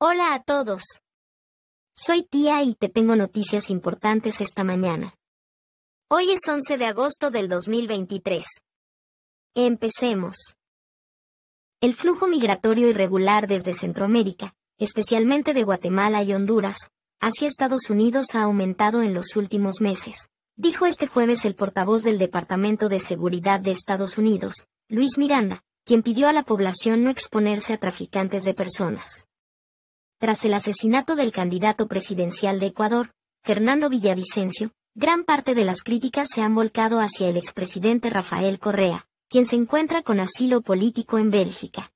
Hola a todos. Soy tía y te tengo noticias importantes esta mañana. Hoy es 11 de agosto del 2023. Empecemos. El flujo migratorio irregular desde Centroamérica, especialmente de Guatemala y Honduras, hacia Estados Unidos ha aumentado en los últimos meses, dijo este jueves el portavoz del Departamento de Seguridad de Estados Unidos, Luis Miranda, quien pidió a la población no exponerse a traficantes de personas. Tras el asesinato del candidato presidencial de Ecuador, Fernando Villavicencio, gran parte de las críticas se han volcado hacia el expresidente Rafael Correa, quien se encuentra con asilo político en Bélgica.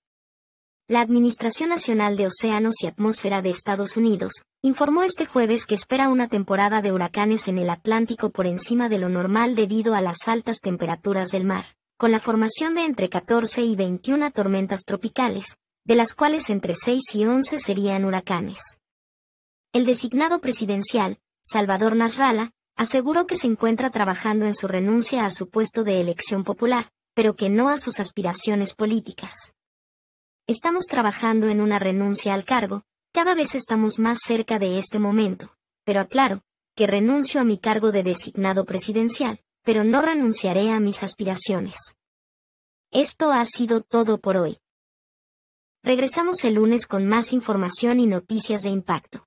La Administración Nacional de Océanos y Atmósfera de Estados Unidos informó este jueves que espera una temporada de huracanes en el Atlántico por encima de lo normal debido a las altas temperaturas del mar, con la formación de entre 14 y 21 tormentas tropicales, de las cuales entre 6 y 11 serían huracanes. El designado presidencial, Salvador Nasralla, aseguró que se encuentra trabajando en su renuncia a su puesto de elección popular, pero que no a sus aspiraciones políticas. Estamos trabajando en una renuncia al cargo, cada vez estamos más cerca de este momento, pero aclaro, que renuncio a mi cargo de designado presidencial, pero no renunciaré a mis aspiraciones. Esto ha sido todo por hoy. Regresamos el lunes con más información y noticias de impacto.